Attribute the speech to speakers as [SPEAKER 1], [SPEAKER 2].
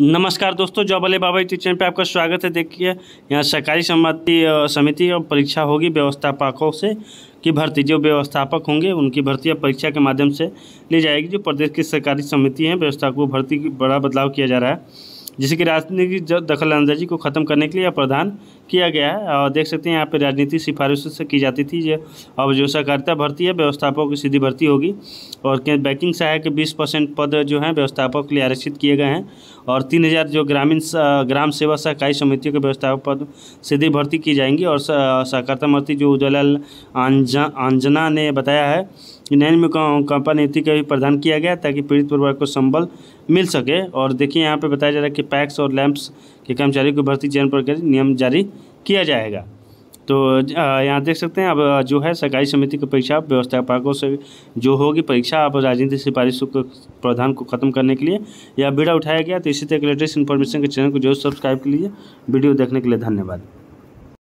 [SPEAKER 1] नमस्कार दोस्तों जॉब अले बाबा यूट्यूब चैनल पर आपका स्वागत है देखिए यहाँ सरकारी सम्मति समिति और परीक्षा होगी व्यवस्थापकों से की भर्ती जो व्यवस्थापक होंगे उनकी भर्ती अब परीक्षा के माध्यम से ली जाएगी जो प्रदेश की सरकारी समिति है को भर्ती बड़ा बदलाव किया जा रहा है जिससे कि राजनीतिक दखल अंदाजी को ख़त्म करने के लिए प्रदान किया गया है और देख सकते हैं यहाँ पर राजनीति सिफारिशों से की जाती थी जो अब जो सहकारिता भर्ती है व्यवस्थापकों की सीधी भर्ती होगी और बैंकिंग सहायक के बीस परसेंट पद जो हैं व्यवस्थापकों के लिए आरक्षित किए गए हैं और तीन हज़ार जो ग्रामीण ग्राम सेवा सहकारी समितियों के व्यवस्थापक पद सीधी भर्ती की जाएंगी और सहकारिता मंत्री जो उज्ज्वला आंजना ने बताया है न्यायालय में कंपा नीति का भी प्रदान किया गया ताकि पीड़ित परिवार को संबल मिल सके और देखिए यहाँ पर बताया जा रहा है कि पैक्स और लैंप्स के कर्मचारियों की भर्ती चयन पर नियम जारी किया जाएगा तो यहाँ देख सकते हैं अब जो है सरकारी समिति की परीक्षा व्यवस्थापकों से जो होगी परीक्षा अब राजनीतिक सिफारिश प्रावधान को खत्म करने के लिए या बीड़ा उठाया गया तो इसी तरह के लेटेस्ट इन्फॉर्मेशन के चैनल को जरूर सब्सक्राइब कीजिए वीडियो देखने के लिए धन्यवाद